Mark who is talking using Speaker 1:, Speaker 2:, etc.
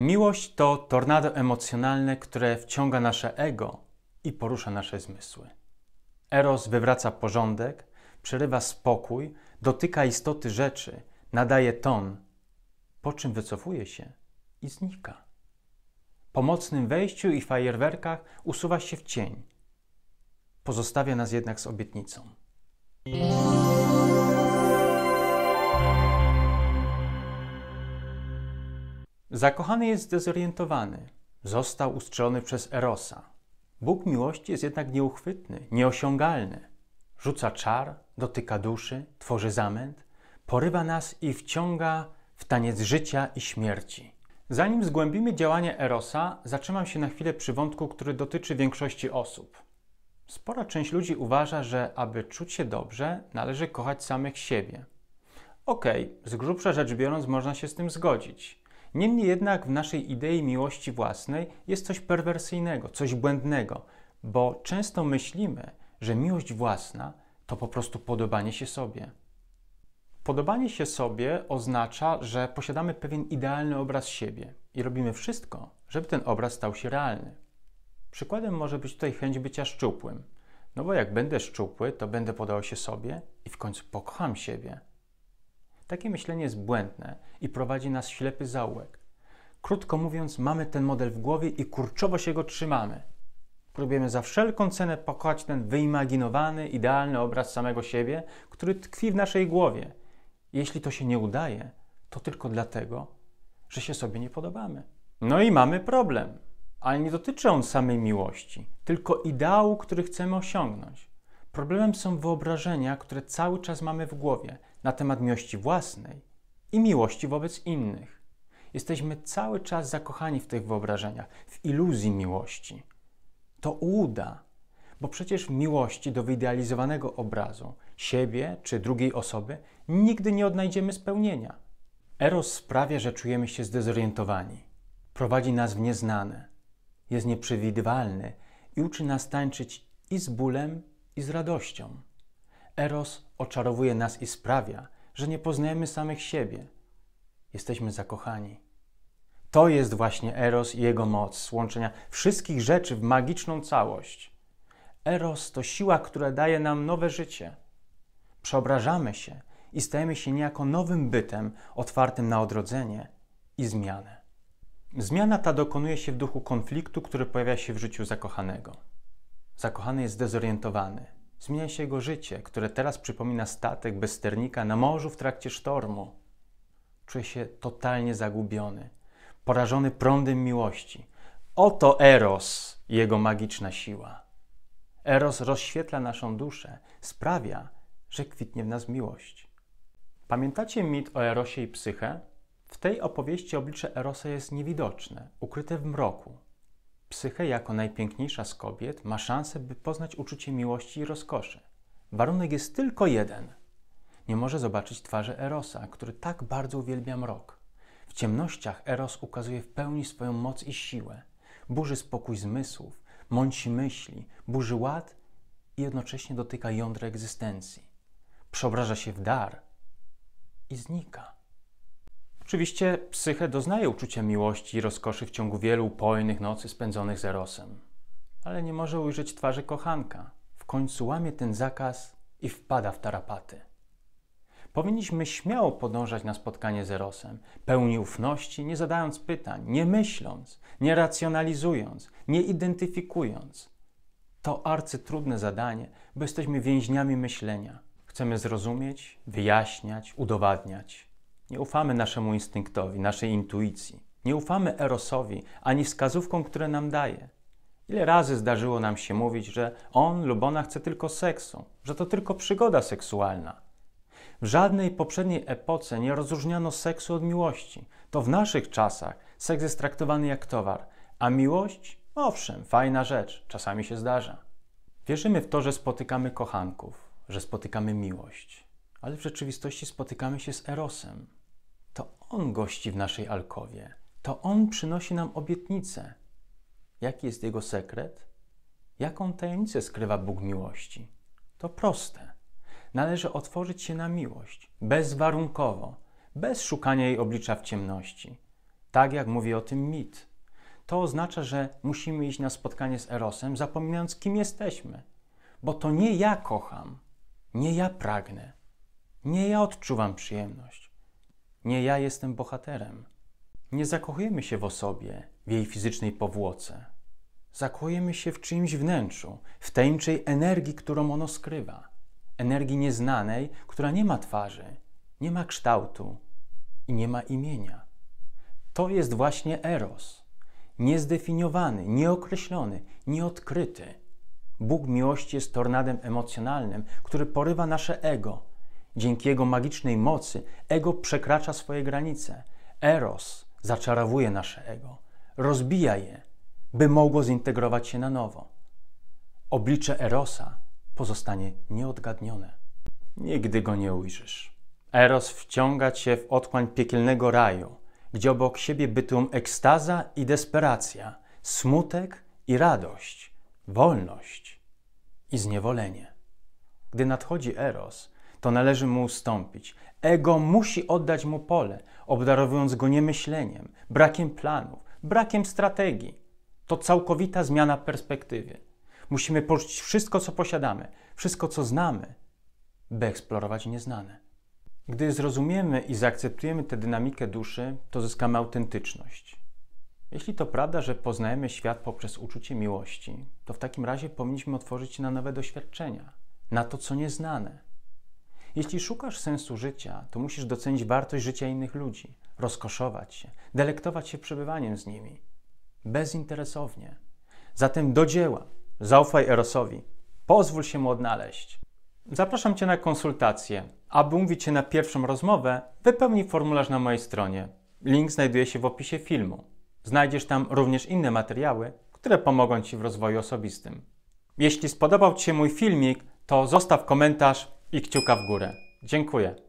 Speaker 1: Miłość to tornado emocjonalne, które wciąga nasze ego i porusza nasze zmysły. Eros wywraca porządek, przerywa spokój, dotyka istoty rzeczy, nadaje ton, po czym wycofuje się i znika. Po mocnym wejściu i fajerwerkach usuwa się w cień. Pozostawia nas jednak z obietnicą. Zakochany jest zdezorientowany. Został ustrzelony przez Erosa. Bóg miłości jest jednak nieuchwytny, nieosiągalny. Rzuca czar, dotyka duszy, tworzy zamęt, porywa nas i wciąga w taniec życia i śmierci. Zanim zgłębimy działanie Erosa, zatrzymam się na chwilę przy wątku, który dotyczy większości osób. Spora część ludzi uważa, że aby czuć się dobrze, należy kochać samych siebie. Okej, okay, z grubsza rzecz biorąc, można się z tym zgodzić. Niemniej jednak w naszej idei miłości własnej jest coś perwersyjnego, coś błędnego, bo często myślimy, że miłość własna to po prostu podobanie się sobie. Podobanie się sobie oznacza, że posiadamy pewien idealny obraz siebie i robimy wszystko, żeby ten obraz stał się realny. Przykładem może być tutaj chęć bycia szczupłym. No bo jak będę szczupły, to będę podał się sobie i w końcu pokocham siebie. Takie myślenie jest błędne i prowadzi nas ślepy zaułek. Krótko mówiąc, mamy ten model w głowie i kurczowo się go trzymamy. Próbujemy za wszelką cenę pokochać ten wyimaginowany, idealny obraz samego siebie, który tkwi w naszej głowie. Jeśli to się nie udaje, to tylko dlatego, że się sobie nie podobamy. No i mamy problem, ale nie dotyczy on samej miłości, tylko ideału, który chcemy osiągnąć. Problemem są wyobrażenia, które cały czas mamy w głowie na temat miłości własnej i miłości wobec innych. Jesteśmy cały czas zakochani w tych wyobrażeniach, w iluzji miłości. To uda, bo przecież w miłości do wyidealizowanego obrazu siebie czy drugiej osoby nigdy nie odnajdziemy spełnienia. Eros sprawia, że czujemy się zdezorientowani, prowadzi nas w nieznane, jest nieprzewidywalny i uczy nas tańczyć i z bólem, i z radością. Eros oczarowuje nas i sprawia, że nie poznajemy samych siebie. Jesteśmy zakochani. To jest właśnie Eros i jego moc łączenia wszystkich rzeczy w magiczną całość. Eros to siła, która daje nam nowe życie. Przeobrażamy się i stajemy się niejako nowym bytem otwartym na odrodzenie i zmianę. Zmiana ta dokonuje się w duchu konfliktu, który pojawia się w życiu zakochanego. Zakochany jest dezorientowany. Zmienia się jego życie, które teraz przypomina statek bez sternika na morzu w trakcie sztormu. Czuje się totalnie zagubiony, porażony prądem miłości. Oto Eros, jego magiczna siła. Eros rozświetla naszą duszę, sprawia, że kwitnie w nas miłość. Pamiętacie mit o Erosie i Psyche? W tej opowieści oblicze Erosa jest niewidoczne, ukryte w mroku. Psyche jako najpiękniejsza z kobiet ma szansę, by poznać uczucie miłości i rozkoszy. Warunek jest tylko jeden. Nie może zobaczyć twarzy Erosa, który tak bardzo uwielbia mrok. W ciemnościach Eros ukazuje w pełni swoją moc i siłę. Burzy spokój zmysłów, mąci myśli, burzy ład i jednocześnie dotyka jądra egzystencji. Przeobraża się w dar i znika. Oczywiście psyche doznaje uczucia miłości i rozkoszy w ciągu wielu pojnych nocy spędzonych z Erosem. Ale nie może ujrzeć twarzy kochanka. W końcu łamie ten zakaz i wpada w tarapaty. Powinniśmy śmiało podążać na spotkanie z Erosem, pełni ufności, nie zadając pytań, nie myśląc, nie racjonalizując, nie identyfikując. To arcytrudne zadanie, bo jesteśmy więźniami myślenia. Chcemy zrozumieć, wyjaśniać, udowadniać. Nie ufamy naszemu instynktowi, naszej intuicji. Nie ufamy erosowi ani wskazówkom, które nam daje. Ile razy zdarzyło nam się mówić, że on lub ona chce tylko seksu, że to tylko przygoda seksualna. W żadnej poprzedniej epoce nie rozróżniano seksu od miłości. To w naszych czasach seks jest traktowany jak towar, a miłość, owszem, fajna rzecz, czasami się zdarza. Wierzymy w to, że spotykamy kochanków, że spotykamy miłość, ale w rzeczywistości spotykamy się z erosem, to On gości w naszej alkowie. To On przynosi nam obietnicę. Jaki jest Jego sekret? Jaką tajemnicę skrywa Bóg miłości? To proste. Należy otworzyć się na miłość, bezwarunkowo, bez szukania jej oblicza w ciemności. Tak jak mówi o tym mit. To oznacza, że musimy iść na spotkanie z Erosem, zapominając, kim jesteśmy. Bo to nie ja kocham, nie ja pragnę, nie ja odczuwam przyjemność nie ja jestem bohaterem. Nie zakochujemy się w osobie, w jej fizycznej powłoce. Zakochujemy się w czyimś wnętrzu, w tajemniczej energii, którą ono skrywa. Energii nieznanej, która nie ma twarzy, nie ma kształtu i nie ma imienia. To jest właśnie Eros. Niezdefiniowany, nieokreślony, nieodkryty. Bóg miłości jest tornadem emocjonalnym, który porywa nasze ego, Dzięki jego magicznej mocy ego przekracza swoje granice. Eros zaczarowuje nasze ego, rozbija je, by mogło zintegrować się na nowo. Oblicze Erosa pozostanie nieodgadnione. Nigdy go nie ujrzysz. Eros wciąga cię w otchłań piekielnego raju, gdzie obok siebie bytują ekstaza i desperacja, smutek i radość, wolność i zniewolenie. Gdy nadchodzi Eros, to należy mu ustąpić. Ego musi oddać mu pole, obdarowując go niemyśleniem, brakiem planów, brakiem strategii. To całkowita zmiana perspektywy. Musimy porzucić wszystko, co posiadamy, wszystko, co znamy, by eksplorować nieznane. Gdy zrozumiemy i zaakceptujemy tę dynamikę duszy, to zyskamy autentyczność. Jeśli to prawda, że poznajemy świat poprzez uczucie miłości, to w takim razie powinniśmy otworzyć się na nowe doświadczenia, na to, co nieznane. Jeśli szukasz sensu życia, to musisz docenić wartość życia innych ludzi, rozkoszować się, delektować się przebywaniem z nimi. Bezinteresownie. Zatem do dzieła. Zaufaj Erosowi. Pozwól się mu odnaleźć. Zapraszam Cię na konsultację. Aby umówić się na pierwszą rozmowę, wypełnij formularz na mojej stronie. Link znajduje się w opisie filmu. Znajdziesz tam również inne materiały, które pomogą Ci w rozwoju osobistym. Jeśli spodobał Ci się mój filmik, to zostaw komentarz i kciuka w górę. Dziękuję.